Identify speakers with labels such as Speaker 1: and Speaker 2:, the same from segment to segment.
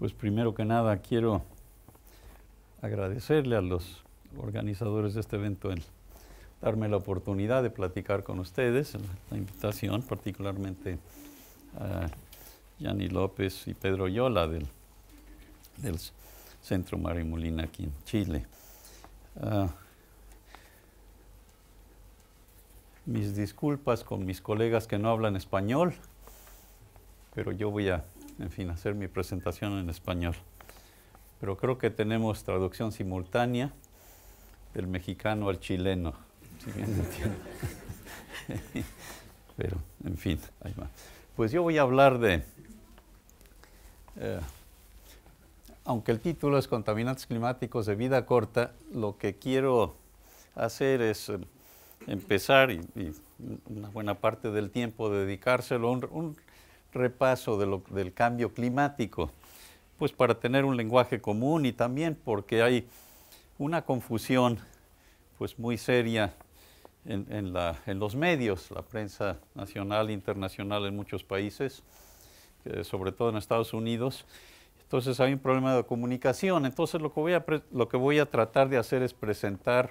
Speaker 1: Pues primero que nada quiero agradecerle a los organizadores de este evento el darme la oportunidad de platicar con ustedes, la invitación particularmente a Yanni López y Pedro Yola del, del Centro Molina aquí en Chile. Ah, mis disculpas con mis colegas que no hablan español, pero yo voy a en fin, hacer mi presentación en español. Pero creo que tenemos traducción simultánea del mexicano al chileno, Pero, en fin, ahí va. Pues yo voy a hablar de, eh, aunque el título es Contaminantes Climáticos de Vida Corta, lo que quiero hacer es em, empezar y, una buena parte del tiempo dedicárselo un repaso del cambio climático? Pues para tener un lenguaje común y también porque hay una confusión pues muy seria en, los medios, la prensa nacional e internacional en muchos países, eh, sobre todo en Estados Unidos. Entonces hay un problema de comunicación. Entonces lo que voy a, lo que voy a tratar de hacer es presentar,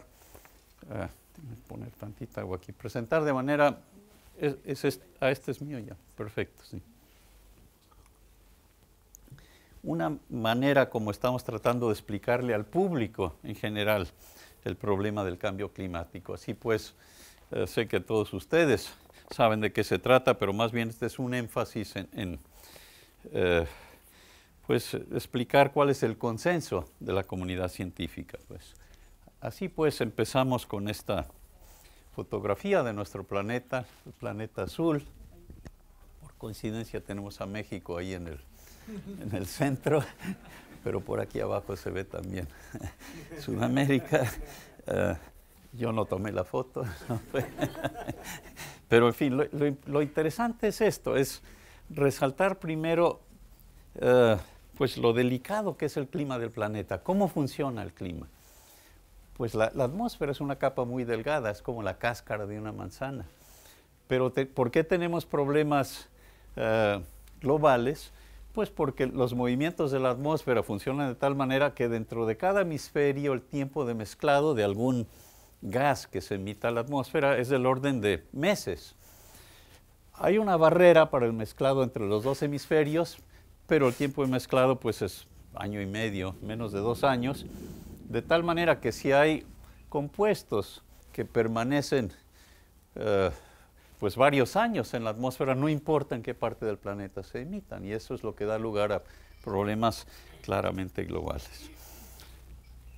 Speaker 1: eh, poner tantita agua aquí, presentar de manera es, este, ah, este es mío ya. Perfecto, sí. Una manera como estamos tratando de explicarle al público en general el problema del cambio climático. Así pues, eh, sé que todos ustedes saben de qué se trata, pero más bien este es un énfasis en, eh, pues, explicar cuál es el consenso de la comunidad científica. Pues. Así pues, empezamos con esta fotografía de nuestro planeta, el planeta azul. Por coincidencia tenemos a México ahí en el, centro, pero por aquí abajo se ve también Sudamérica. Eh, yo no tomé la foto, pero en fin, lo, interesante es esto, es resaltar primero eh, pues lo delicado que es el clima del planeta, cómo funciona el clima. Pues la, atmósfera es una capa muy delgada, es como la cáscara de una manzana. Pero ¿por qué tenemos problemas eh, globales? Pues porque los movimientos de la atmósfera funcionan de tal manera que dentro de cada hemisferio el tiempo de mezclado de algún gas que se emita a la atmósfera es del orden de meses. Hay una barrera para el mezclado entre los dos hemisferios, pero el tiempo de mezclado pues es año y medio, menos de dos años. De tal manera que si hay compuestos que permanecen eh, pues varios años en la atmósfera, no importa en qué parte del planeta se emitan, y eso es lo que da lugar a problemas claramente globales.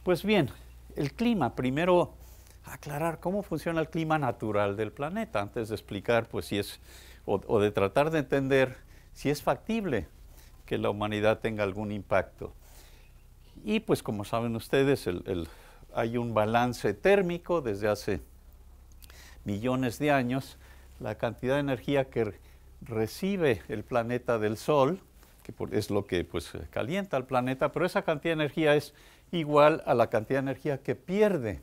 Speaker 1: Pues bien, el clima, primero aclarar cómo funciona el clima natural del planeta, antes de explicar pues si es, o de tratar de entender si es factible que la humanidad tenga algún impacto y pues como saben ustedes, hay un balance térmico desde hace millones de años. La cantidad de energía que recibe el planeta del Sol, que es lo que pues, eh, calienta al planeta, pero esa cantidad de energía es igual a la cantidad de energía que pierde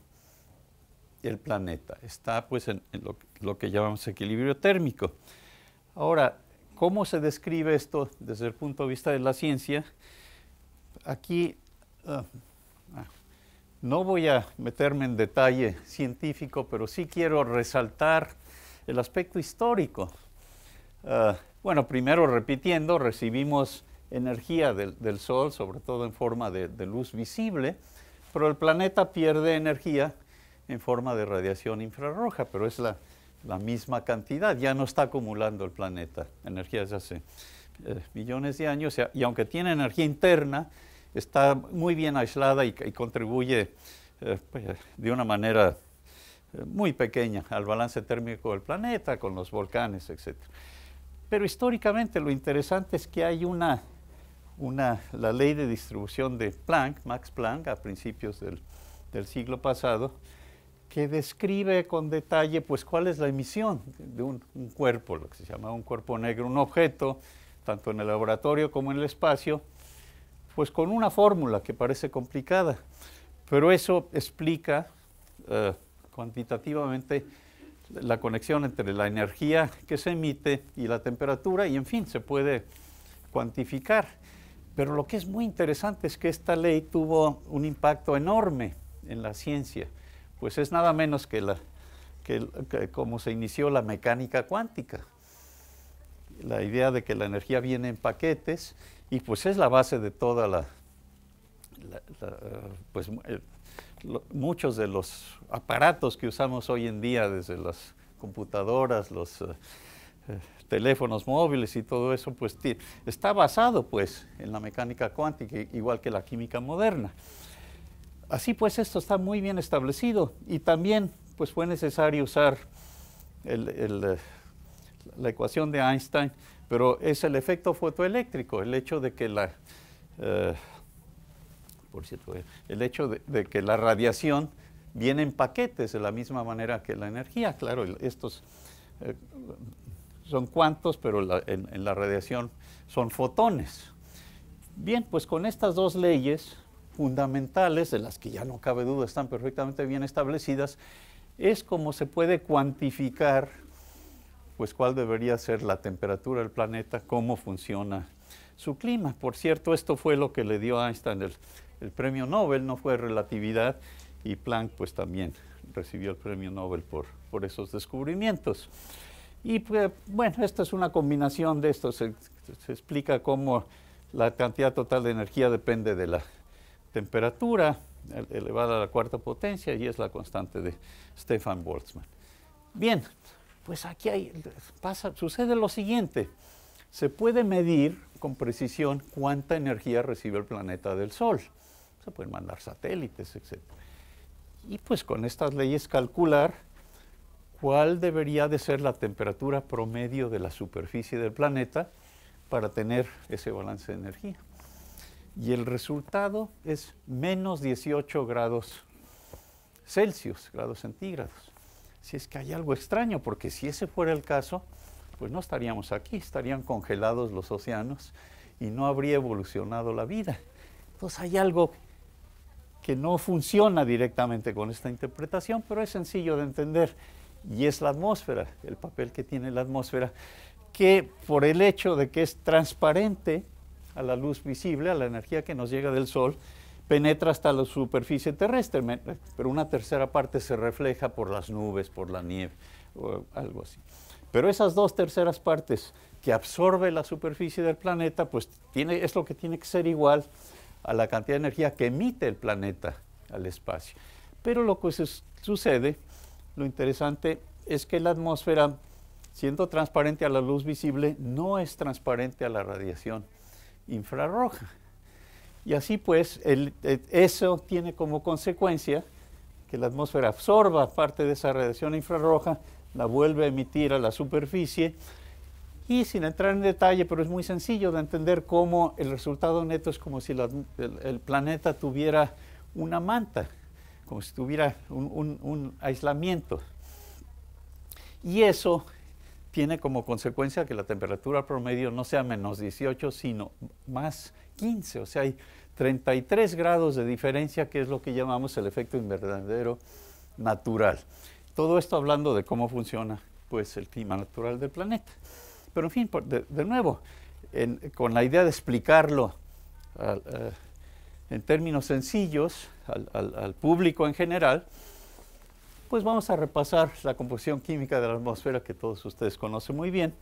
Speaker 1: el planeta. Está pues en, lo, lo, que llamamos equilibrio térmico. Ahora, ¿cómo se describe esto desde el punto de vista de la ciencia? Aquí Ah, ah. no voy a meterme en detalle científico, pero sí quiero resaltar el aspecto histórico. Ah, bueno, primero repitiendo, recibimos energía del, Sol, sobre todo en forma de, luz visible, pero el planeta pierde energía en forma de radiación infrarroja, pero es la, misma cantidad, ya no está acumulando el planeta energía desde hace eh, millones de años, y aunque tiene energía interna, está muy bien aislada y, contribuye eh, pues, de una manera eh, muy pequeña al balance térmico del planeta, con los volcanes, etc. Pero históricamente lo interesante es que hay una, la ley de distribución de Planck, Max Planck, a principios del, siglo pasado, que describe con detalle pues cuál es la emisión de un cuerpo, lo que se llama un cuerpo negro, un objeto, tanto en el laboratorio como en el espacio, pues con una fórmula que parece complicada, pero eso explica eh, cuantitativamente la conexión entre la energía que se emite y la temperatura y en fin, se puede cuantificar. Pero lo que es muy interesante es que esta ley tuvo un impacto enorme en la ciencia, pues es nada menos que, la, que como se inició la mecánica cuántica la idea de que la energía viene en paquetes y pues es la base de toda la, pues eh, muchos de los aparatos que usamos hoy en día, desde las computadoras, los eh, eh, teléfonos móviles y todo eso, pues está basado pues en la mecánica cuántica, igual que la química moderna. Así pues esto está muy bien establecido y también pues fue necesario usar el la ecuación de Einstein, pero es el efecto fotoeléctrico, el hecho de que la, eh, por cierto, el hecho de, que la radiación viene en paquetes de la misma manera que la energía. Claro, estos eh, son cuantos, pero en la radiación son fotones. Bien, pues con estas dos leyes fundamentales, de las que ya no cabe duda están perfectamente bien establecidas, es como se puede cuantificar pues cuál debería ser la temperatura del planeta, cómo funciona su clima. Por cierto, esto fue lo que le dio a Einstein el, premio Nobel, no fue relatividad, y Planck pues también recibió el premio Nobel por, por esos descubrimientos. Y pues, bueno, esta es una combinación de esto se explica cómo la cantidad total de energía depende de la temperatura elevada a la cuarta potencia y es la constante de Stefan Boltzmann. Bien, pues aquí sucede lo siguiente. Se puede medir con precisión cuánta energía recibe el planeta del Sol. Se pueden mandar satélites, etc. Y pues con estas leyes calcular cuál debería de ser la temperatura promedio de la superficie del planeta para tener ese balance de energía. Y el resultado es menos 18 grados Celsius, grados centígrados si es que hay algo extraño, porque si ese fuera el caso, pues no estaríamos aquí, estarían congelados los océanos y no habría evolucionado la vida. Entonces hay algo que no funciona directamente con esta interpretación, pero es sencillo de entender y es la atmósfera, el papel que tiene la atmósfera, que por el hecho de que es transparente a la luz visible, a la energía que nos llega del Sol, penetra hasta la superficie terrestre, pero una tercera parte se refleja por las nubes, por la nieve o algo así. Pero esas dos terceras partes que absorbe la superficie del planeta, pues es lo que tiene que ser igual a la cantidad de energía que emite el planeta al espacio. Pero lo que sucede, lo interesante es que la atmósfera, siendo transparente a la luz visible, no es transparente a la radiación infrarroja. Y así pues, e, eso tiene como consecuencia que la atmósfera absorba parte de esa radiación infrarroja, la vuelve a emitir a la superficie. Y sin entrar en detalle, pero es muy sencillo de entender cómo el resultado neto es como si el, planeta tuviera una manta, como si tuviera un, un aislamiento. Y eso tiene como consecuencia que la temperatura promedio no sea menos 18, sino más 15. O sea, hay 33 grados de diferencia, que es lo que llamamos el efecto invernadero natural. Todo esto hablando de cómo funciona pues, el clima natural del planeta. Pero en fin, de, nuevo, con la idea de explicarlo eh, en términos sencillos al público en general, pues vamos a repasar la composición química de la atmósfera que todos ustedes conocen muy bien.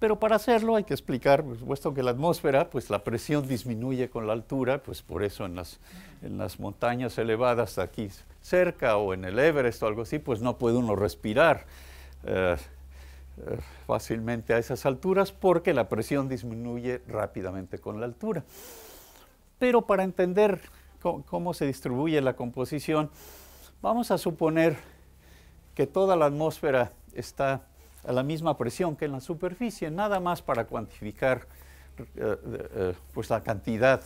Speaker 1: Pero para hacerlo hay que explicar, puesto que la atmósfera, pues la presión disminuye con la altura, pues por eso en las, montañas elevadas aquí cerca o en el Everest o algo así, pues no puede uno respirar eh, eh, fácilmente a esas alturas porque la presión disminuye rápidamente con la altura. Pero para entender cómo se distribuye la composición, Vamos a suponer que toda la atmósfera está a la misma presión que en la superficie, nada más para cuantificar eh, eh, eh, pues la cantidad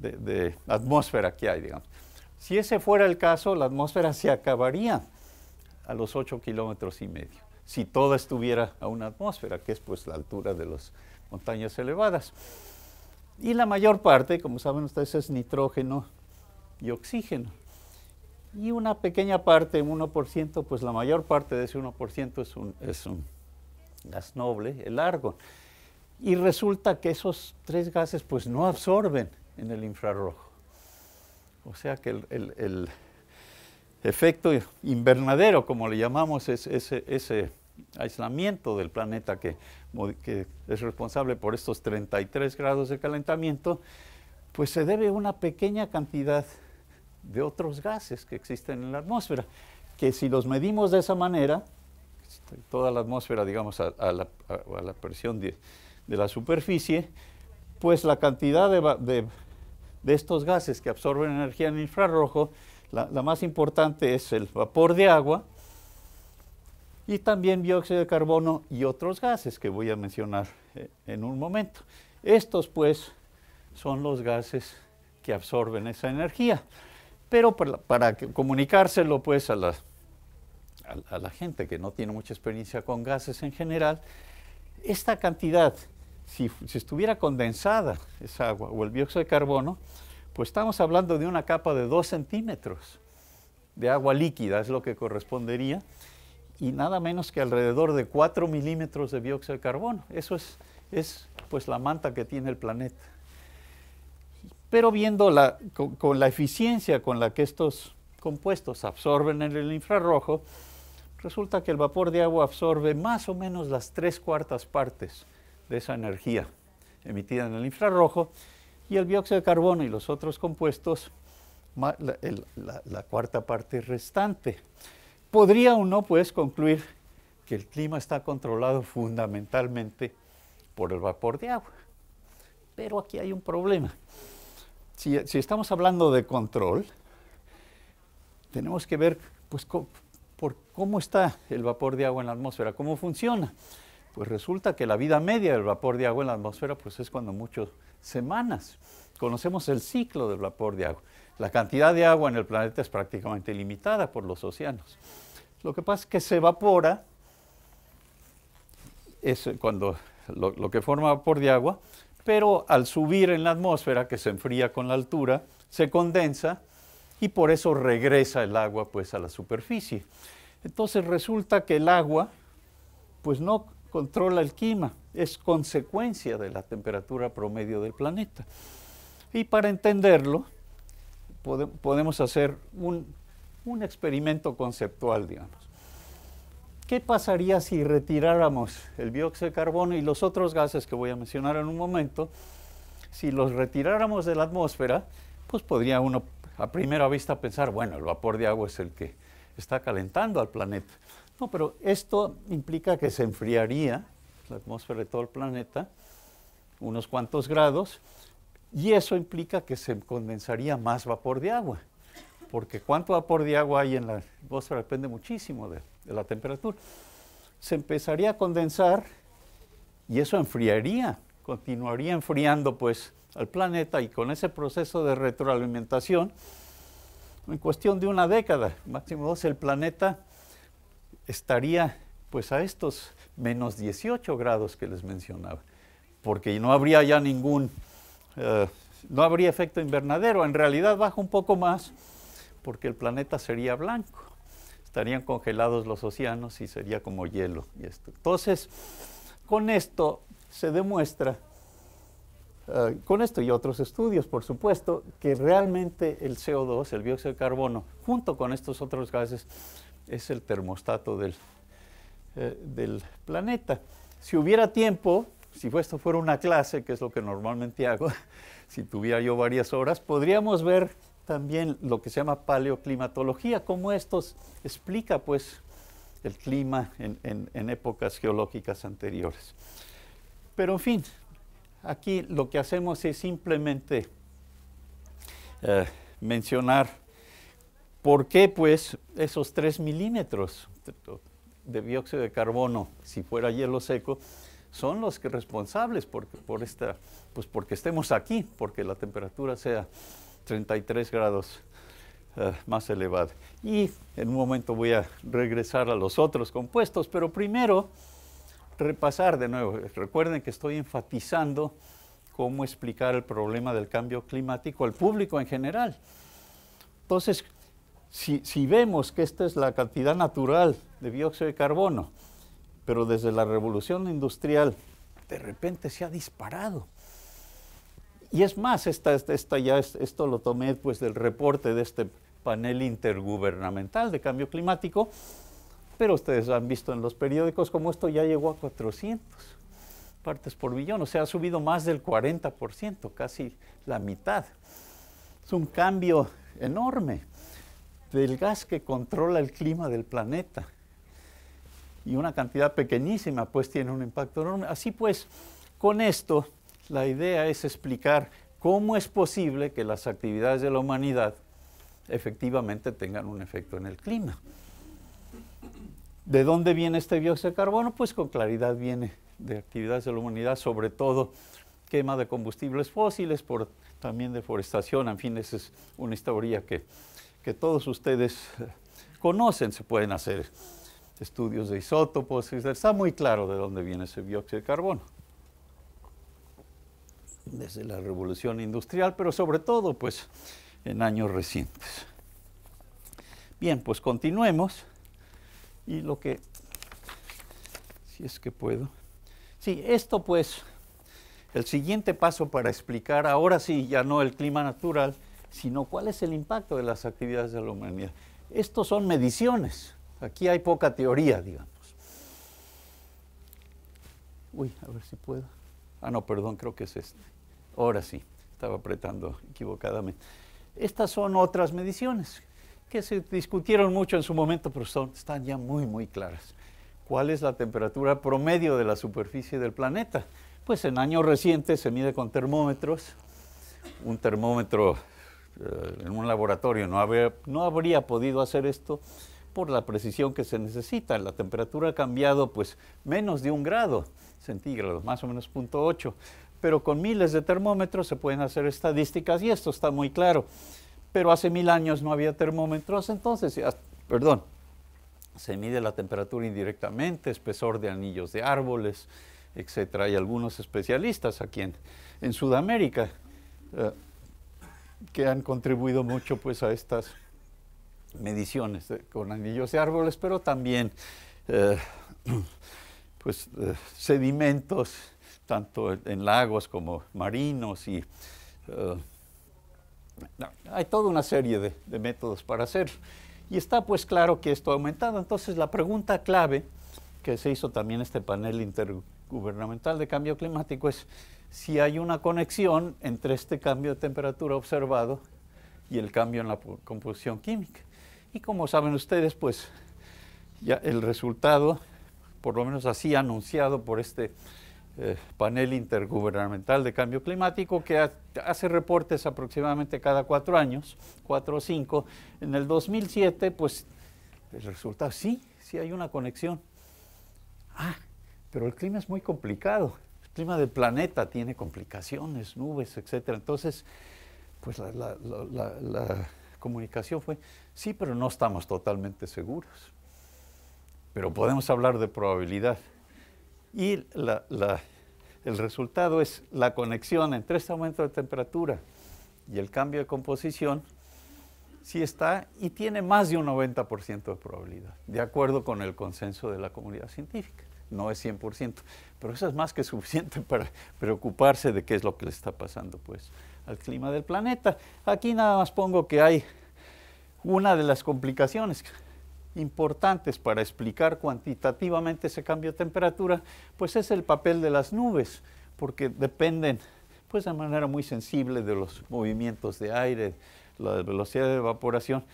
Speaker 1: de, atmósfera que hay, Si ese fuera el caso, la atmósfera se acabaría a los 8 kilómetros y medio, si toda estuviera a una atmósfera, que es pues la altura de las montañas elevadas. Y la mayor parte, como saben ustedes, es nitrógeno y oxígeno. Y una pequeña parte, un 1%, pues la mayor parte de ese 1% es un, es un gas noble, el argón. Y resulta que esos tres gases pues no absorben en el infrarrojo. O sea que el, efecto invernadero, como le llamamos, ese, aislamiento del planeta que, que, es responsable por estos 33 grados de calentamiento, pues se debe a una pequeña cantidad de otros gases que existen en la atmósfera, que si los medimos de esa manera, toda la atmósfera, digamos, a, la, presión de, de, la superficie, pues la cantidad de, de, estos gases que absorben energía en infrarrojo, la, más importante es el vapor de agua y también dióxido de carbono y otros gases que voy a mencionar eh, en un momento. Estos, pues, son los gases que absorben esa energía pero para, comunicárselo pues a la, gente que no tiene mucha experiencia con gases en general, esta cantidad, si, estuviera condensada esa agua o el dióxido de carbono, pues estamos hablando de una capa de 2 centímetros de agua líquida, es lo que correspondería, y nada menos que alrededor de 4 milímetros de dióxido de carbono. Eso es, es pues la manta que tiene el planeta. Pero viendo con, la eficiencia con la que estos compuestos absorben en el infrarrojo, resulta que el vapor de agua absorbe más o menos las tres cuartas partes de esa energía emitida en el infrarrojo y el dióxido de carbono y los otros compuestos la, la cuarta parte restante. Podría uno pues concluir que el clima está controlado fundamentalmente por el vapor de agua. Pero aquí hay un problema si, estamos hablando de control, tenemos que ver pues, cómo, por cómo está el vapor de agua en la atmósfera, cómo funciona. Pues resulta que la vida media del vapor de agua en la atmósfera pues, es cuando muchas semanas. Conocemos el ciclo del vapor de agua. La cantidad de agua en el planeta es prácticamente limitada por los océanos. Lo que pasa es que se evapora, es cuando lo que forma vapor de agua pero al subir en la atmósfera, que se enfría con la altura, se condensa y por eso regresa el agua pues, a la superficie. Entonces resulta que el agua pues no controla el clima, es consecuencia de la temperatura promedio del planeta. Y para entenderlo, podemos hacer un, un experimento conceptual, digamos. ¿Qué pasaría si retiráramos el dióxido de carbono y los otros gases que voy a mencionar en un momento? Si los retiráramos de la atmósfera, pues podría uno a primera vista pensar, bueno, el vapor de agua es el que está calentando al planeta. No, pero esto implica que se enfriaría la atmósfera de todo el planeta unos cuantos grados y eso implica que se condensaría más vapor de agua porque cuánto vapor de agua hay en la atmósfera depende muchísimo de, la temperatura. Se empezaría a condensar y eso enfriaría, continuaría enfriando pues al planeta y con ese proceso de retroalimentación, en cuestión de una década, máximo dos, el planeta estaría pues a estos menos 18 grados que les mencionaba, porque no habría ya ningún, eh, no habría efecto invernadero, en realidad baja un poco más, porque el planeta sería blanco. Estarían congelados los océanos y sería como hielo. Y esto. Entonces, con esto se demuestra, eh, con esto y otros estudios, por supuesto, que realmente el CO2, el dióxido de carbono, junto con estos otros gases, es el termostato del, eh, del planeta. Si hubiera tiempo, si esto fuera una clase, que es lo que normalmente hago, si tuviera yo varias horas, podríamos ver también lo que se llama paleoclimatología, cómo esto explica pues el clima en, épocas geológicas anteriores. Pero en fin, aquí lo que hacemos es simplemente eh, mencionar por qué pues esos 3 milímetros de dióxido de carbono, si fuera hielo seco, son los que responsables por, por esta, pues porque estemos aquí, porque la temperatura sea 33 grados ah, más elevado. Y en un momento voy a regresar a los otros compuestos, pero primero repasar de nuevo. Recuerden que estoy enfatizando cómo explicar el problema del cambio climático al público en general. Entonces, si, si, vemos que esta es la cantidad natural de dióxido de carbono, pero desde la revolución industrial de repente se ha disparado. Y es más, esta, ya, esto lo tomé pues, del reporte de este panel intergubernamental de cambio climático, pero ustedes han visto en los periódicos cómo esto ya llegó a 400 partes por millón, o sea, ha subido más del 40%, casi la mitad. Es un cambio enorme del gas que controla el clima del planeta. Y una cantidad pequeñísima, pues tiene un impacto enorme. Así pues, con esto, la idea es explicar cómo es posible que las actividades de la humanidad efectivamente tengan un efecto en el clima. ¿De dónde viene este dióxido de carbono? Pues con claridad viene de actividades de la humanidad, sobre todo quema de combustibles fósiles, por también deforestación, en fin, esa es una historia que, que todos ustedes eh, conocen, se pueden hacer estudios de isótopos, está muy claro de dónde viene ese dióxido de carbono desde la revolución industrial, pero sobre todo pues en años recientes. Bien, pues continuemos y lo que, si es que puedo. Sí, esto pues, el siguiente paso para explicar ahora sí, ya no el clima natural, sino cuál es el impacto de las actividades de la humanidad. Estos son mediciones, aquí hay poca teoría, digamos. Uy, a ver si puedo. Ah, no, perdón, creo que es este. Ahora sí, estaba apretando equivocadamente. Estas son otras mediciones que se discutieron mucho en su momento, pero son, están ya muy, muy claras. ¿Cuál es la temperatura promedio de la superficie del planeta? Pues en años recientes se mide con termómetros. Un termómetro eh, en un laboratorio no, habría podido hacer esto por la precisión que se necesita. La temperatura ha cambiado pues menos de un grado centígrado, más o menos 0.8 pero con miles de termómetros se pueden hacer estadísticas y esto está muy claro. Pero hace mil años no había termómetros, entonces, perdón, se mide la temperatura indirectamente, espesor de anillos de árboles, etc. Hay algunos especialistas aquí en, Sudamérica eh, que han contribuido mucho pues, a estas mediciones con anillos de árboles, pero también eh, pues, eh, sedimentos, tanto en lagos como marinos y eh, hay toda una serie de, métodos para hacer. Y está pues claro que esto ha aumentado. Entonces la pregunta clave que se hizo también este panel intergubernamental de cambio climático es si hay una conexión entre este cambio de temperatura observado y el cambio en la composición química. Y como saben ustedes, pues ya el resultado, por lo menos así anunciado por este eh, panel intergubernamental de cambio climático que hace reportes aproximadamente cada cuatro años, cuatro o cinco. En el 2007, pues el resultado, sí, sí hay una conexión. Ah, pero el clima es muy complicado. El clima del planeta tiene complicaciones, nubes, etcétera. Entonces, pues la comunicación fue, sí, pero no estamos totalmente seguros. Pero podemos hablar de probabilidad. Y el resultado es la conexión entre este aumento de temperatura y el cambio de composición, sí está y tiene más de un 90% de probabilidad, de acuerdo con el consenso de la comunidad científica. No es 100%, pero eso es más que suficiente para preocuparse de qué es lo que le está pasando pues, al clima del planeta. Aquí nada más pongo que hay una de las complicaciones importantes para explicar cuantitativamente ese cambio de temperatura, pues es el papel de las nubes, porque dependen pues de manera muy sensible de los movimientos de aire, la velocidad de evaporación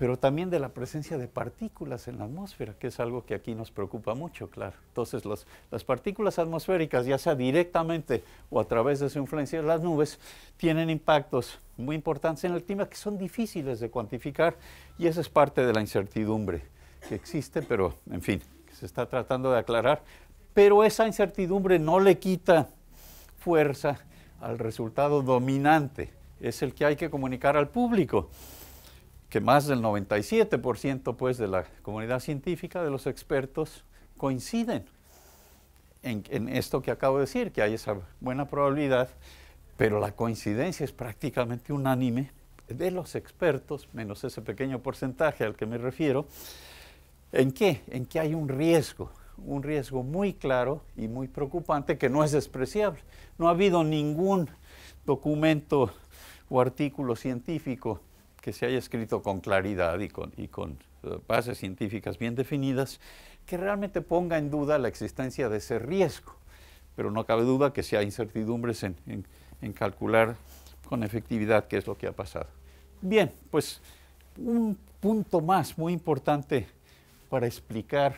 Speaker 1: pero también de la presencia de partículas en la atmósfera, que es algo que aquí nos preocupa mucho, claro. Entonces, las partículas atmosféricas, ya sea directamente o a través de su influencia en las nubes, tienen impactos muy importantes en el clima que son difíciles de cuantificar y esa es parte de la incertidumbre que existe, pero en fin, se está tratando de aclarar. Pero esa incertidumbre no le quita fuerza al resultado dominante, es el que hay que comunicar al público que más del 97% pues, de la comunidad científica, de los expertos, coinciden en, en, esto que acabo de decir, que hay esa buena probabilidad, pero la coincidencia es prácticamente unánime de los expertos, menos ese pequeño porcentaje al que me refiero, en qué? En que hay un riesgo, un riesgo muy claro y muy preocupante que no es despreciable. No ha habido ningún documento o artículo científico que se haya escrito con claridad y con, eh, bases científicas bien definidas, que realmente ponga en duda la existencia de ese riesgo. Pero no cabe duda que si hay incertidumbres en, en calcular con efectividad qué es lo que ha pasado. Bien, pues un punto más muy importante para explicar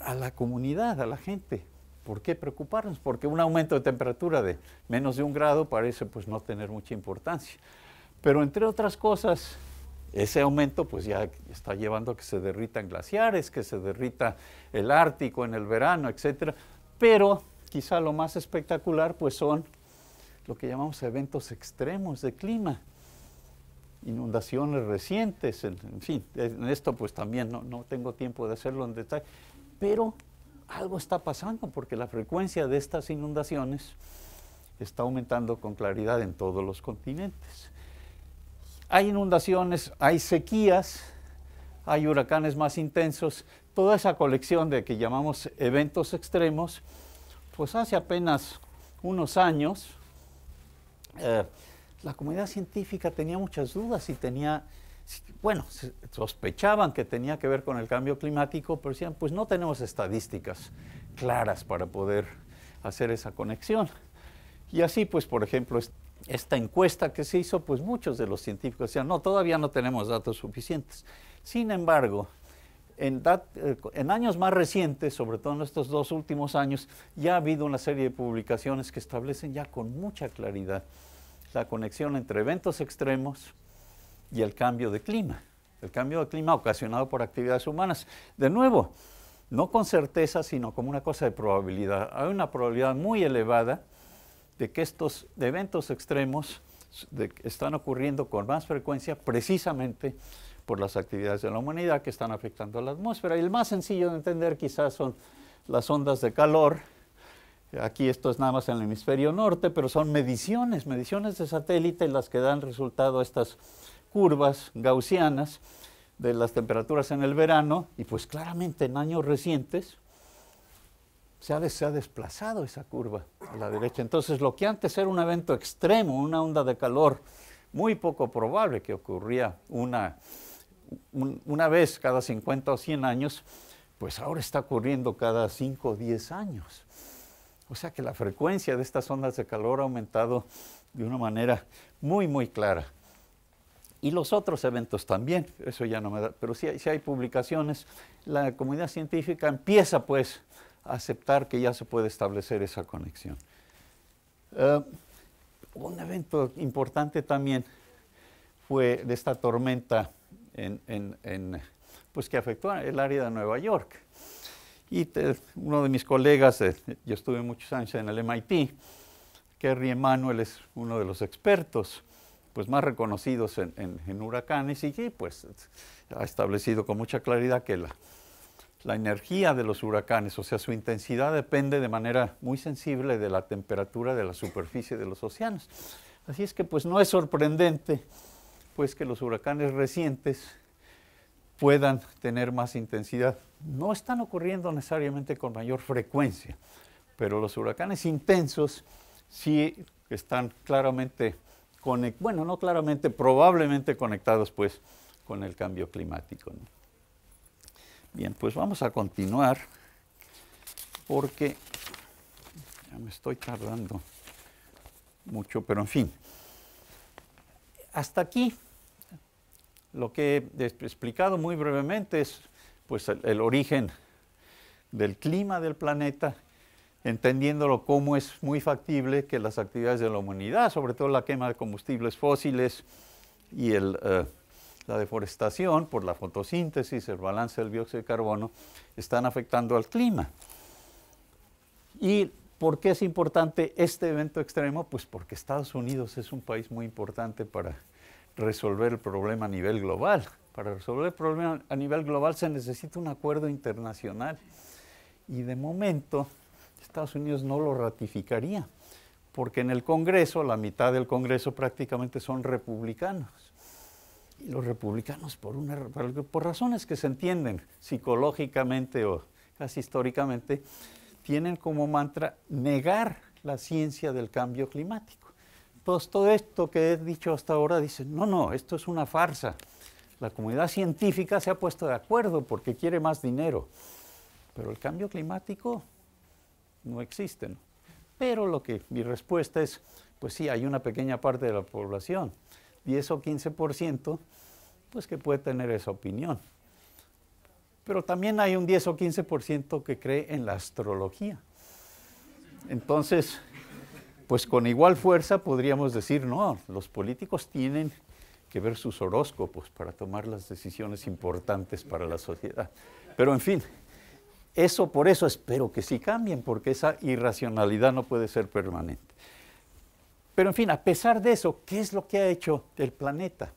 Speaker 1: a la comunidad, a la gente, ¿por qué preocuparnos? Porque un aumento de temperatura de menos de un grado parece pues no tener mucha importancia. Pero entre otras cosas, ese aumento pues ya está llevando a que se derritan glaciares, que se derrita el Ártico en el verano, etc. Pero quizá lo más espectacular pues son lo que llamamos eventos extremos de clima, inundaciones recientes, en, fin, en esto pues también no tengo tiempo de hacerlo en detalle, pero algo está pasando porque la frecuencia de estas inundaciones está aumentando con claridad en todos los continentes hay inundaciones, hay sequías, hay huracanes más intensos, toda esa colección de que llamamos eventos extremos, pues hace apenas unos años eh, la comunidad científica tenía muchas dudas y tenía, bueno, sospechaban que tenía que ver con el cambio climático, pero decían, pues no tenemos estadísticas claras para poder hacer esa conexión. Y así, pues, por ejemplo, esta encuesta que se hizo, pues muchos de los científicos decían, no, todavía no tenemos datos suficientes. Sin embargo, en, eh, en, años más recientes, sobre todo en estos dos últimos años, ya ha habido una serie de publicaciones que establecen ya con mucha claridad la conexión entre eventos extremos y el cambio de clima, el cambio de clima ocasionado por actividades humanas. De nuevo, no con certeza, sino como una cosa de probabilidad. Hay una probabilidad muy elevada de que estos eventos extremos están ocurriendo con más frecuencia precisamente por las actividades de la humanidad que están afectando a la atmósfera. Y el más sencillo de entender quizás son las ondas de calor. Aquí esto es nada más en el hemisferio norte, pero son mediciones, mediciones de satélite las que dan resultado a estas curvas gaussianas de las temperaturas en el verano. Y pues claramente en años recientes, se ha, desplazado esa curva a la derecha. Entonces, lo que antes era un evento extremo, una onda de calor, muy poco probable que ocurría una, una vez cada 50 o 100 años, pues ahora está ocurriendo cada 5 o 10 años. O sea que la frecuencia de estas ondas de calor ha aumentado de una manera muy, muy clara. Y los otros eventos también, eso ya no me da, pero si hay publicaciones, la comunidad científica empieza pues aceptar que ya se puede establecer esa conexión. Eh, un evento importante también fue de esta tormenta en, pues que afectó el área de Nueva York. Y uno de mis colegas, eh, yo estuve muchos años en el MIT, Kerry Emanuel es uno de los expertos pues, más reconocidos en, huracanes y, y pues ha establecido con mucha claridad que la, la energía de los huracanes, o sea, su intensidad depende de manera muy sensible de la temperatura de la superficie de los océanos. Así es que pues no es sorprendente pues que los huracanes recientes puedan tener más intensidad. No están ocurriendo necesariamente con mayor frecuencia, pero los huracanes intensos sí están claramente, bueno, no claramente, probablemente conectados pues con el cambio climático. Bien, pues vamos a continuar porque ya me estoy tardando mucho, pero en fin. Hasta aquí lo que he explicado muy brevemente es pues el, origen del clima del planeta, entendiéndolo como es muy factible que las actividades de la humanidad, sobre todo la quema de combustibles fósiles y el eh, la deforestación por la fotosíntesis, el balance del dióxido de carbono, están afectando al clima. ¿Y por qué es importante este evento extremo? Pues porque Estados Unidos es un país muy importante para resolver el problema a nivel global. Para resolver el problema a nivel global se necesita un acuerdo internacional. Y de momento Estados Unidos no lo ratificaría, porque en el Congreso, la mitad del Congreso prácticamente son republicanos. Y los republicanos, por, por razones que se entienden psicológicamente o casi históricamente, tienen como mantra negar la ciencia del cambio climático. Entonces, pues todo esto que he dicho hasta ahora dicen, no, no, esto es una farsa. La comunidad científica se ha puesto de acuerdo porque quiere más dinero, pero el cambio climático no existe. Pero lo que mi respuesta es, pues sí, hay una pequeña parte de la población 10 o 15%, pues que puede tener esa opinión. Pero también hay un 10 o 15% que cree en la astrología. Entonces, pues con igual fuerza podríamos decir, no, los políticos tienen que ver sus horóscopos para tomar las decisiones importantes para la sociedad. Pero en fin, eso por eso espero que sí cambien, porque esa irracionalidad no puede ser permanente. Pero en fin, a pesar de eso, ¿qué es lo que ha hecho el planeta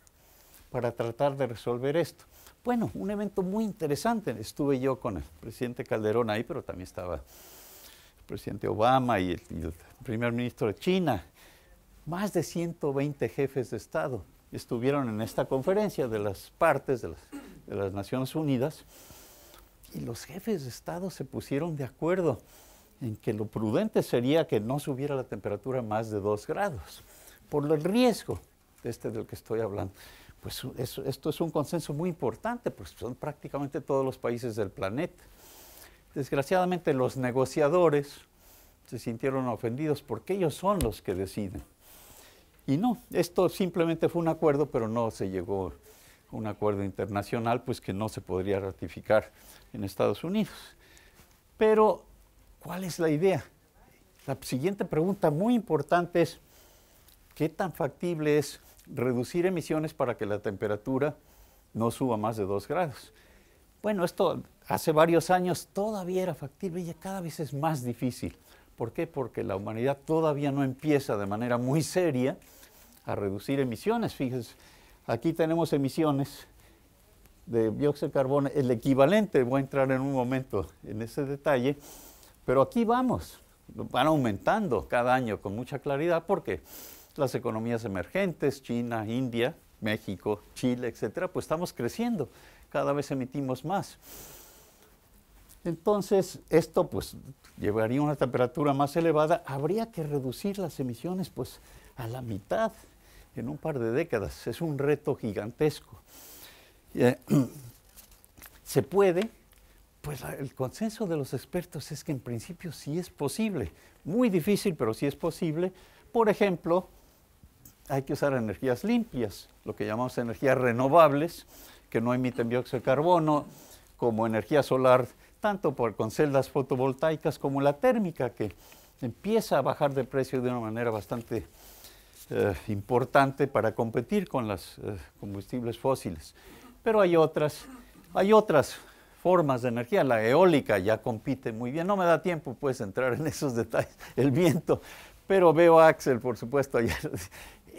Speaker 1: para tratar de resolver esto? Bueno, un evento muy interesante. Estuve yo con el presidente Calderón ahí, pero también estaba el presidente Obama y el, primer ministro de China. Más de 120 jefes de Estado estuvieron en esta conferencia de las partes de las, de las Naciones Unidas y los jefes de Estado se pusieron de acuerdo en que lo prudente sería que no subiera la temperatura más de 2 grados, por el riesgo de este del que estoy hablando. Pues esto es un consenso muy importante, pues son prácticamente todos los países del planeta. Desgraciadamente los negociadores se sintieron ofendidos porque ellos son los que deciden. Y no, esto simplemente fue un acuerdo, pero no se llegó a un acuerdo internacional, pues que no se podría ratificar en Estados Unidos. Pero ¿Cuál es la idea? La siguiente pregunta muy importante es, ¿qué tan factible es reducir emisiones para que la temperatura no suba más de 2 grados? Bueno, esto hace varios años todavía era factible y cada vez es más difícil. ¿Por qué? Porque la humanidad todavía no empieza de manera muy seria a reducir emisiones. Fíjense, aquí tenemos emisiones de dióxido de carbono, el equivalente, voy a entrar en un momento en ese detalle, pero aquí vamos, van aumentando cada año con mucha claridad porque las economías emergentes, China, India, México, Chile, etcétera, pues estamos creciendo, cada vez emitimos más. Entonces, esto pues llevaría a una temperatura más elevada, habría que reducir las emisiones pues a la mitad en un par de décadas, es un reto gigantesco. Eh, se puede, pues el consenso de los expertos es que en principio sí es posible. Muy difícil, pero sí es posible. Por ejemplo, hay que usar energías limpias, lo que llamamos energías renovables, que no emiten dióxido de carbono, como energía solar, tanto por, con celdas fotovoltaicas como la térmica, que empieza a bajar de precio de una manera bastante eh, importante para competir con los eh, combustibles fósiles. Pero hay otras, hay otras formas de energía. La eólica ya compite muy bien. No me da tiempo pues entrar en esos detalles. El viento. Pero veo a Axel, por supuesto,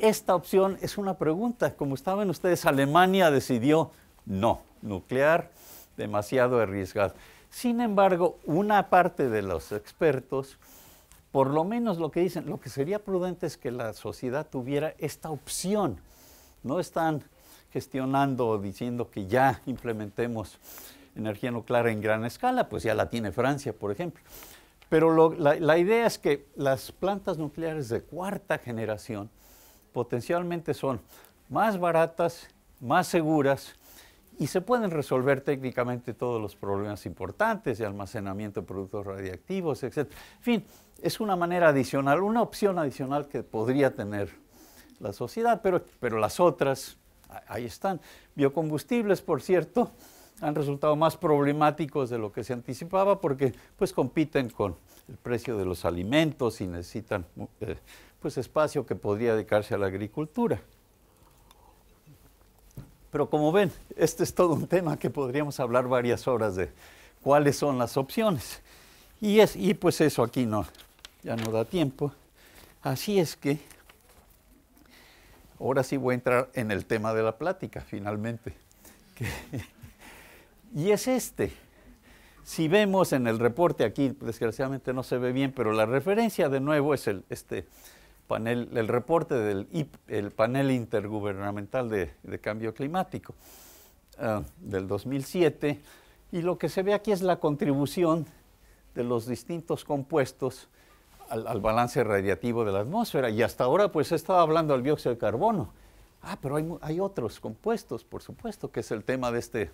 Speaker 1: Esta opción es una pregunta. Como estaban ustedes, Alemania decidió no, nuclear, demasiado arriesgado. Sin embargo, una parte de los expertos, por lo menos lo que dicen, lo que sería prudente es que la sociedad tuviera esta opción. No están gestionando o diciendo que ya implementemos energía nuclear en gran escala, pues ya la tiene Francia, por ejemplo. Pero la, la, idea es que las plantas nucleares de cuarta generación potencialmente son más baratas, más seguras y se pueden resolver técnicamente todos los problemas importantes de almacenamiento de productos radiactivos, etc. En fin, es una manera adicional, una opción adicional que podría tener la sociedad, pero, pero las otras ahí están. Biocombustibles, por cierto, han resultado más problemáticos de lo que se anticipaba porque pues compiten con el precio de los alimentos y necesitan eh, pues espacio que podría dedicarse a la agricultura. Pero como ven, este es todo un tema que podríamos hablar varias horas de cuáles son las opciones. Y, es, y pues eso aquí no, ya no da tiempo. Así es que ahora sí voy a entrar en el tema de la plática finalmente. Que, y es este. Si vemos en el reporte aquí, desgraciadamente no se ve bien, pero la referencia de nuevo es el, este panel, el reporte del panel intergubernamental de, cambio climático ah, del 2007. Y lo que se ve aquí es la contribución de los distintos compuestos al, balance radiativo de la atmósfera. Y hasta ahora, pues estaba hablando del dióxido de carbono. Ah, pero hay otros compuestos, por supuesto, que es el tema de este,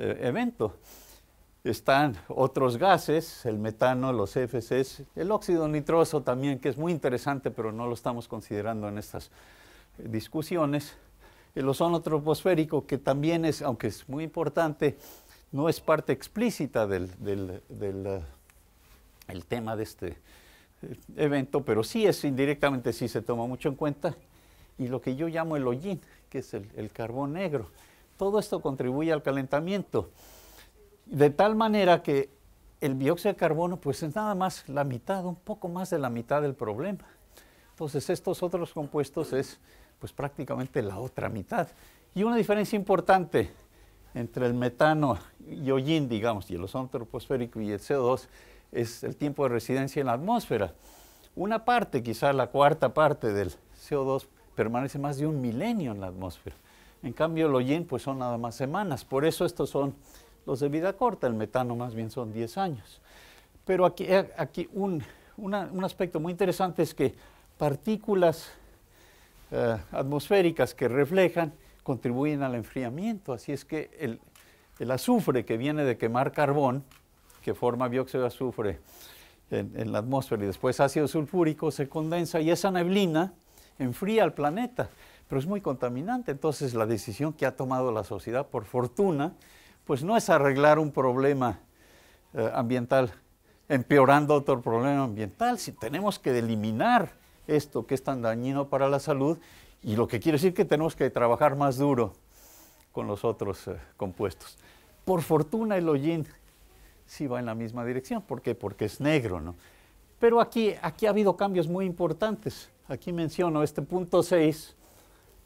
Speaker 1: eh, evento. Están otros gases, el metano, los FCs, el óxido nitroso también, que es muy interesante, pero no lo estamos considerando en estas discusiones. El ozono troposférico, que también es, aunque es muy importante, no es parte explícita del, eh, el tema de este eh, evento, pero sí es indirectamente, sí se toma mucho en cuenta. Y lo que yo llamo el hollín, que es el carbón negro. Todo esto contribuye al calentamiento. De tal manera que el dióxido de carbono pues es nada más la mitad, un poco más de la mitad del problema. Entonces estos otros compuestos es pues prácticamente la otra mitad. Y una diferencia importante entre el metano y hollín, digamos, y el ozono troposférico y el CO2 es el tiempo de residencia en la atmósfera. Una parte, quizá la cuarta parte del CO2, permanece más de un milenio en la atmósfera. En cambio, el hollín, pues son nada más semanas. Por eso estos son los de vida corta. El metano más bien son 10 años. Pero aquí, eh, aquí un, aspecto muy interesante es que partículas eh, atmosféricas que reflejan contribuyen al enfriamiento. Así es que el, azufre que viene de quemar carbón, que forma dióxido de azufre en, la atmósfera y después ácido sulfúrico, se condensa y esa neblina enfría al planeta pero es muy contaminante. Entonces la decisión que ha tomado la sociedad, por fortuna, pues no es arreglar un problema eh, ambiental empeorando otro problema ambiental, si tenemos que eliminar esto que es tan dañino para la salud y lo que quiere decir que tenemos que trabajar más duro con los otros eh, compuestos. Por fortuna el hollín sí va en la misma dirección, ¿por qué? Porque es negro, ¿no? Pero aquí, aquí ha habido cambios muy importantes. Aquí menciono este punto 6,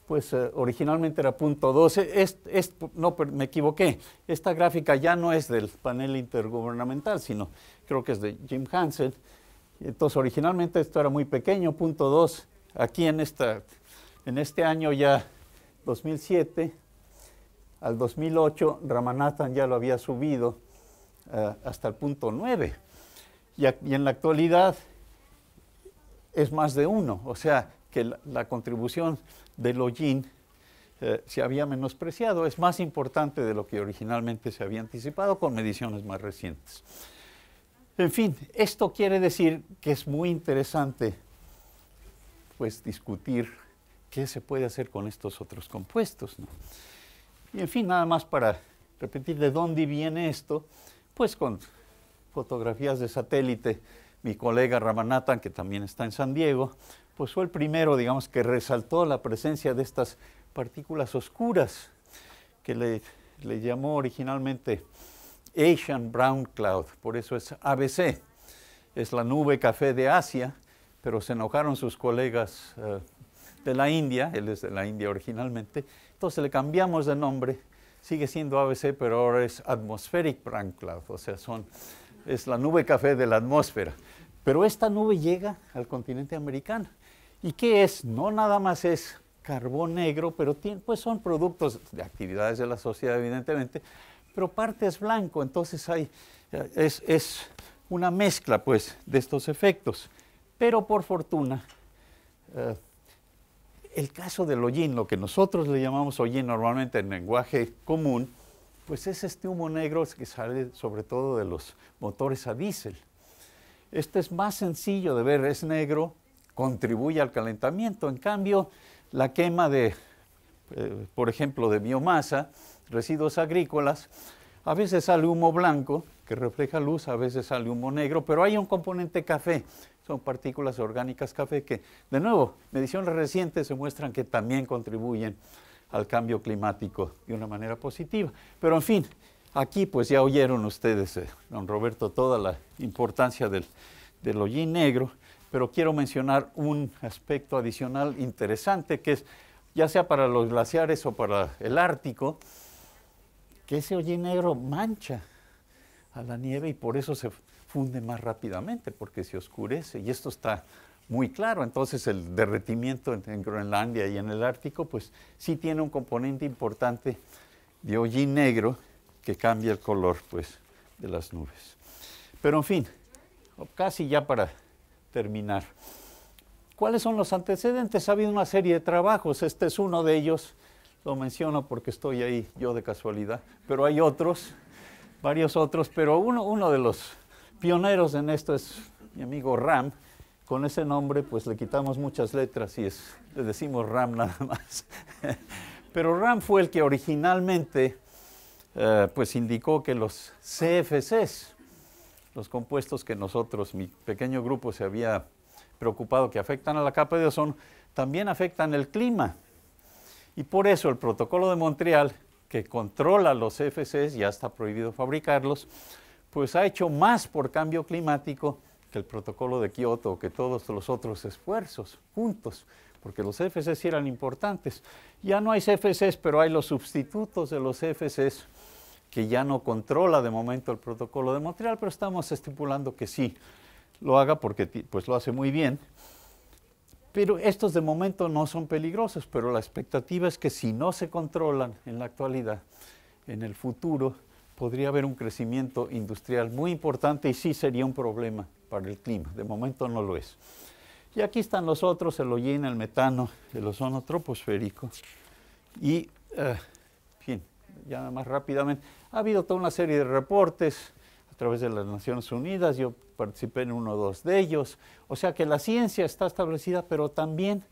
Speaker 1: pues eh, originalmente era punto 12, no, me equivoqué, esta gráfica ya no es del panel intergubernamental, sino creo que es de Jim Hansen, entonces originalmente esto era muy pequeño, punto 2, aquí en, esta, en este año ya 2007, al 2008 Ramanathan ya lo había subido eh, hasta el punto 9, y, y en la actualidad es más de uno, o sea, que la, contribución del hollín eh, se había menospreciado, es más importante de lo que originalmente se había anticipado con mediciones más recientes. En fin, esto quiere decir que es muy interesante pues discutir qué se puede hacer con estos otros compuestos. Y en fin, nada más para repetir de dónde viene esto, pues con fotografías de satélite, mi colega Ramanathan, que también está en San Diego, pues fue el primero, digamos, que resaltó la presencia de estas partículas oscuras, que le, llamó originalmente Asian Brown Cloud, por eso es ABC, es la nube café de Asia, pero se enojaron sus colegas eh, de la India, él es de la India originalmente, entonces le cambiamos de nombre, sigue siendo ABC, pero ahora es Atmospheric Brown Cloud, o sea, es la nube café de la atmósfera. Pero esta nube llega al continente americano ¿Y qué es? No nada más es carbón negro, pero pues son productos de actividades de la sociedad, evidentemente, pero parte es blanco, entonces hay, eh, es, es una mezcla pues de estos efectos. Pero por fortuna, eh, el caso del hollín, lo que nosotros le llamamos hollín normalmente en lenguaje común, pues es este humo negro que sale sobre todo de los motores a diésel. Este es más sencillo de ver, es negro, contribuye al calentamiento. En cambio, la quema de, eh, por ejemplo, de biomasa, residuos agrícolas, a veces sale humo blanco que refleja luz, a veces sale humo negro, pero hay un componente café, son partículas orgánicas café que, de nuevo, mediciones recientes se muestran que también contribuyen al cambio climático de una manera positiva. Pero en fin, aquí pues ya oyeron ustedes, eh, don Roberto, toda la importancia del, del hollín negro pero quiero mencionar un aspecto adicional interesante que es, ya sea para los glaciares o para el Ártico, que ese hollín negro mancha a la nieve y por eso se funde más rápidamente, porque se oscurece. Y esto está muy claro. Entonces el derretimiento en, Groenlandia y en el Ártico, pues sí tiene un componente importante de hollín negro que cambia el color pues, de las nubes. Pero en fin, casi ya para terminar. ¿Cuáles son los antecedentes? Ha habido una serie de trabajos, este es uno de ellos, lo menciono porque estoy ahí yo de casualidad, pero hay otros, varios otros, pero uno, uno de los pioneros en esto es mi amigo Ram, con ese nombre pues le quitamos muchas letras y es, le decimos Ram nada más. Pero Ram fue el que originalmente eh, pues indicó que los CFCs, los compuestos que nosotros, mi pequeño grupo, se había preocupado que afectan a la capa de ozono, también afectan el clima. Y por eso el protocolo de Montreal, que controla los CFCs, ya está prohibido fabricarlos, pues ha hecho más por cambio climático que el protocolo de Kioto, que todos los otros esfuerzos juntos, porque los FCs eran importantes. Ya no hay CFCs, pero hay los sustitutos de los CFCs que ya no controla de momento el protocolo de Montreal, pero estamos estipulando que sí lo haga porque pues, lo hace muy bien. Pero estos de momento no son peligrosos, pero la expectativa es que si no se controlan en la actualidad, en el futuro podría haber un crecimiento industrial muy importante y sí sería un problema para el clima. De momento no lo es. Y aquí están los otros, el hollín, el metano, el ozono troposférico. Y, eh, en bien, ya más rápidamente, ha habido toda una serie de reportes a través de las Naciones Unidas, yo participé en uno o dos de ellos, o sea que la ciencia está establecida, pero también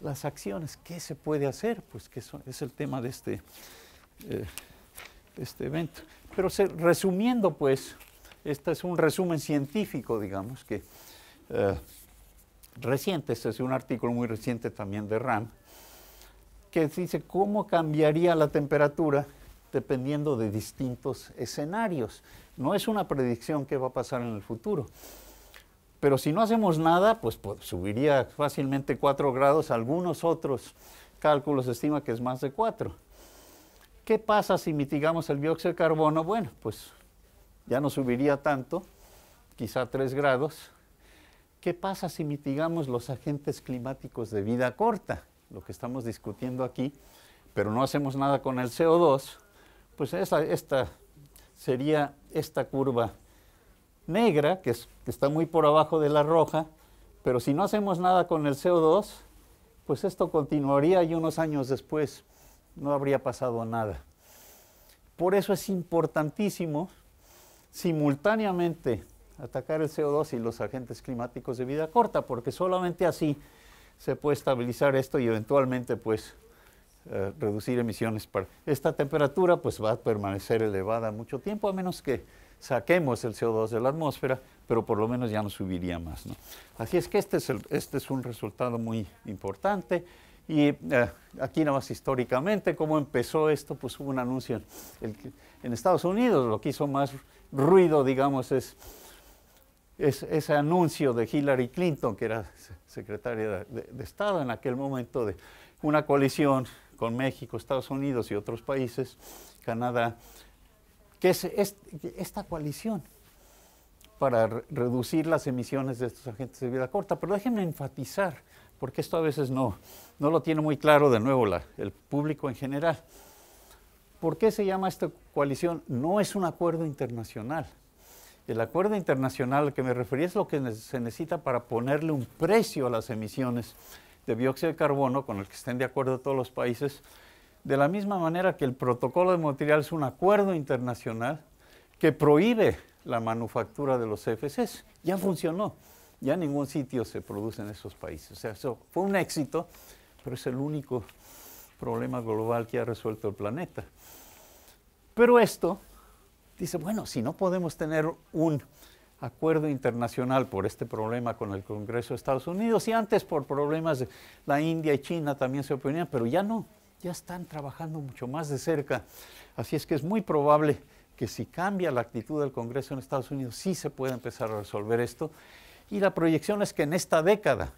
Speaker 1: las acciones, ¿qué se puede hacer? Pues que es el tema de este, eh, este evento. Pero resumiendo, pues, este es un resumen científico, digamos, que eh, reciente, este es un artículo muy reciente también de RAM, que dice cómo cambiaría la temperatura dependiendo de distintos escenarios. No es una predicción que va a pasar en el futuro. Pero si no hacemos nada, pues, pues subiría fácilmente 4 grados. Algunos otros cálculos estima que es más de 4. ¿Qué pasa si mitigamos el dióxido de carbono? Bueno, pues ya no subiría tanto, quizá 3 grados. ¿Qué pasa si mitigamos los agentes climáticos de vida corta? Lo que estamos discutiendo aquí, pero no hacemos nada con el CO2, pues esa, esta sería esta curva negra, que, es, que está muy por abajo de la roja, pero si no hacemos nada con el CO2, pues esto continuaría y unos años después no habría pasado nada. Por eso es importantísimo simultáneamente atacar el CO2 y los agentes climáticos de vida corta, porque solamente así se puede estabilizar esto y eventualmente pues eh, reducir emisiones. Para... Esta temperatura pues va a permanecer elevada mucho tiempo, a menos que saquemos el CO2 de la atmósfera, pero por lo menos ya no subiría más. Así es que este, este es, un resultado muy importante. Y eh, aquí nada más históricamente, cómo empezó esto, pues hubo un anuncio en, Estados Unidos, lo que hizo más ruido, digamos, es, ese anuncio de Hillary Clinton, que era secretaria de Estado en aquel momento, de una coalición con México, Estados Unidos y otros países, Canadá, que es esta coalición para reducir las emisiones de estos agentes de vida corta. Pero déjenme enfatizar, porque esto a veces no, no lo tiene muy claro de nuevo la, el público en general. ¿Por qué se llama esta coalición? No es un acuerdo internacional. El acuerdo internacional al que me refería es lo que se necesita para ponerle un precio a las emisiones de dióxido de carbono, con el que estén de acuerdo todos los países, de la misma manera que el protocolo de Montreal es un acuerdo internacional que prohíbe la manufactura de los CFCs. Ya funcionó, ya en ningún sitio se produce en esos países. O sea, eso fue un éxito, pero es el único problema global que ha resuelto el planeta. Pero esto dice, bueno, si no podemos tener un acuerdo internacional por este problema con el Congreso de Estados Unidos y antes por problemas de la India y China también se oponían, pero ya no, ya están trabajando mucho más de cerca. Así es que es muy probable que si cambia la actitud del Congreso en Estados Unidos, sí se pueda empezar a resolver esto. Y la proyección es que en esta década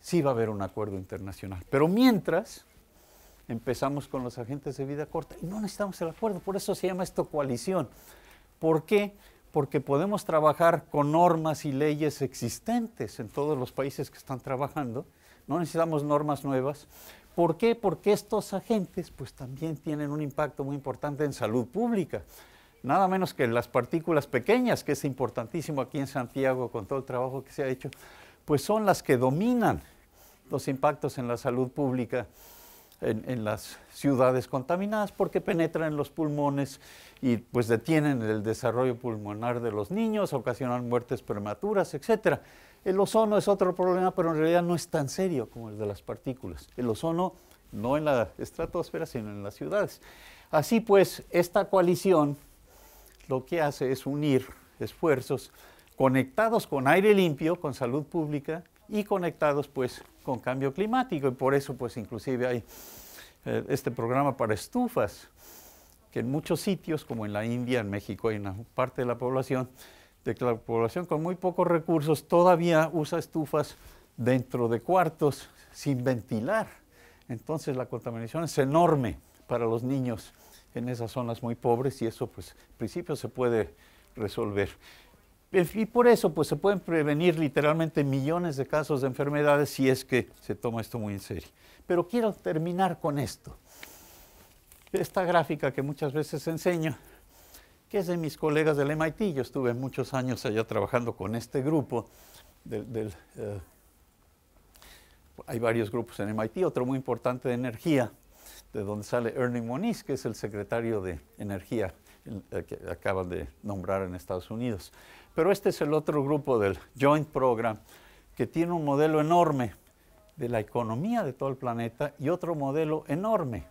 Speaker 1: sí va a haber un acuerdo internacional. Pero mientras, empezamos con los agentes de vida corta y no necesitamos el acuerdo. Por eso se llama esto coalición. ¿Por qué? porque podemos trabajar con normas y leyes existentes en todos los países que están trabajando, no necesitamos normas nuevas. ¿Por qué? Porque estos agentes pues también tienen un impacto muy importante en salud pública. Nada menos que las partículas pequeñas, que es importantísimo aquí en Santiago con todo el trabajo que se ha hecho, pues son las que dominan los impactos en la salud pública en, las ciudades contaminadas porque penetran en los pulmones y pues detienen el desarrollo pulmonar de los niños, ocasionan muertes prematuras, etc. El ozono es otro problema, pero en realidad no es tan serio como el de las partículas. El ozono no en la estratosfera, sino en las ciudades. Así pues, esta coalición lo que hace es unir esfuerzos conectados con aire limpio, con salud pública, y conectados pues con cambio climático. Y por eso pues inclusive hay eh, este programa para estufas, que en muchos sitios, como en la India, en México, hay una parte de la población, de que la población con muy pocos recursos todavía usa estufas dentro de cuartos sin ventilar. Entonces la contaminación es enorme para los niños en esas zonas muy pobres y eso pues en principio se puede resolver. Y por eso pues, se pueden prevenir literalmente millones de casos de enfermedades si es que se toma esto muy en serio. Pero quiero terminar con esto. Esta gráfica que muchas veces enseño, que es de mis colegas del MIT, yo estuve muchos años allá trabajando con este grupo. Del, eh, hay varios grupos en MIT, otro muy importante de energía, de donde sale Ernie Moniz, que es el secretario de energía eh, que acaban de nombrar en Estados Unidos. Pero este es el otro grupo del Joint Program que tiene un modelo enorme de la economía de todo el planeta y otro modelo enorme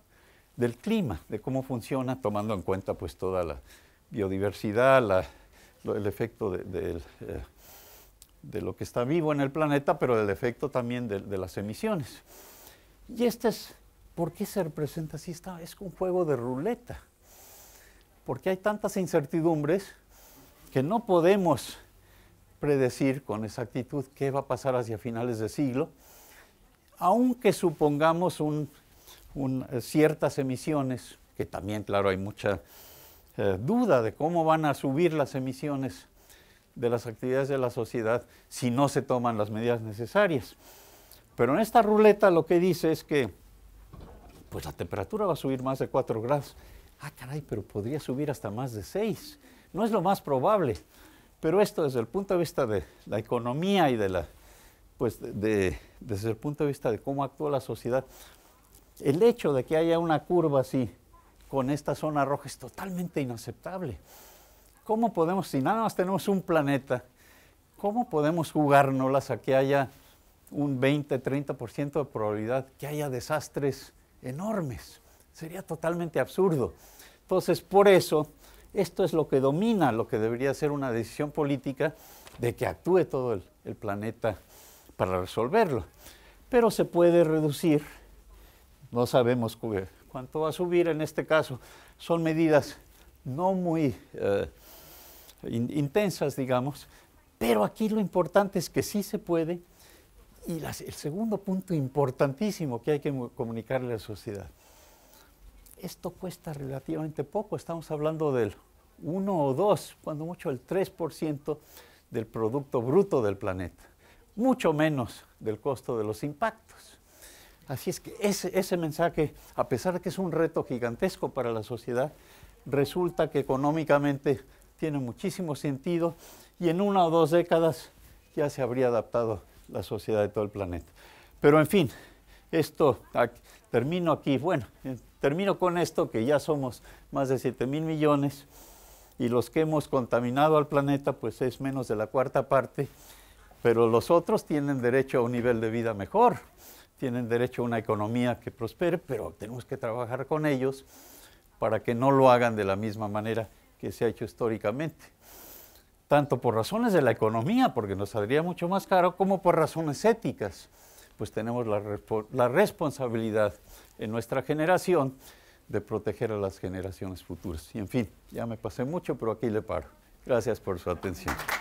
Speaker 1: del clima, de cómo funciona, tomando en cuenta pues toda la biodiversidad, el efecto eh, de, lo que está vivo en el planeta, pero el efecto también de, las emisiones. Y este es, ¿por qué se representa así? Está, es un juego de ruleta, porque hay tantas incertidumbres que no podemos predecir con exactitud qué va a pasar hacia finales de siglo, aunque supongamos eh, ciertas emisiones, que también, claro, hay mucha eh, duda de cómo van a subir las emisiones de las actividades de la sociedad si no se toman las medidas necesarias. Pero en esta ruleta lo que dice es que pues la temperatura va a subir más de 4 grados. Ah, caray, pero podría subir hasta más de 6. No es lo más probable, pero esto desde el punto de vista de la economía y de la, pues desde el punto de vista de cómo actúa la sociedad, el hecho de que haya una curva así con esta zona roja es totalmente inaceptable. ¿Cómo podemos, si nada más tenemos un planeta, cómo podemos jugárnoslas a que haya un 20, 30% de probabilidad que haya desastres enormes? Sería totalmente absurdo. Entonces, por eso, esto es lo que domina, lo que debería ser una decisión política de que actúe todo el, planeta para resolverlo. Pero se puede reducir, no sabemos cuánto va a subir en este caso. Son medidas no muy eh, intensas, digamos, pero aquí lo importante es que sí se puede. Y el segundo punto importantísimo que hay que comunicarle a la sociedad esto cuesta relativamente poco, estamos hablando del 1 o 2, cuando mucho el 3% del Producto Bruto del planeta, mucho menos del costo de los impactos. Así es que ese, mensaje, a pesar de que es un reto gigantesco para la sociedad, resulta que económicamente tiene muchísimo sentido y en una o dos décadas ya se habría adaptado la sociedad de todo el planeta. Pero en fin, esto, termino aquí. Bueno, Termino con esto, que ya somos más de 7 mil millones y los que hemos contaminado al planeta, pues es menos de la cuarta parte, pero los otros tienen derecho a un nivel de vida mejor, tienen derecho a una economía que prospere, pero tenemos que trabajar con ellos para que no lo hagan de la misma manera que se ha hecho históricamente tanto por razones de la economía, porque nos saldría mucho más caro, como por razones éticas pues tenemos la, la responsabilidad en nuestra generación de proteger a las generaciones futuras. Y en fin, ya me pasé mucho, pero aquí le paro. Gracias por su atención.